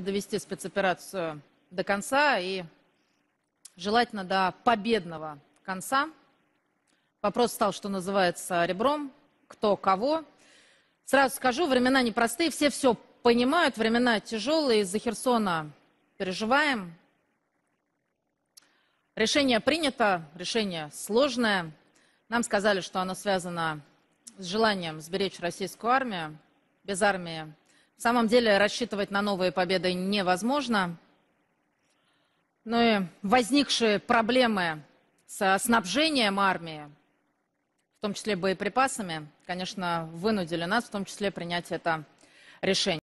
довести спецоперацию до конца и желательно до победного конца. Вопрос стал, что называется, ребром, кто кого. Сразу скажу, времена непростые, все все понимают, времена тяжелые, из-за Херсона переживаем. Решение принято, решение сложное. Нам сказали, что оно связано с желанием сберечь российскую армию. Без армии в самом деле рассчитывать на новые победы невозможно. Но ну и возникшие проблемы со снабжением армии, в том числе боеприпасами, конечно, вынудили нас в том числе принять это решение.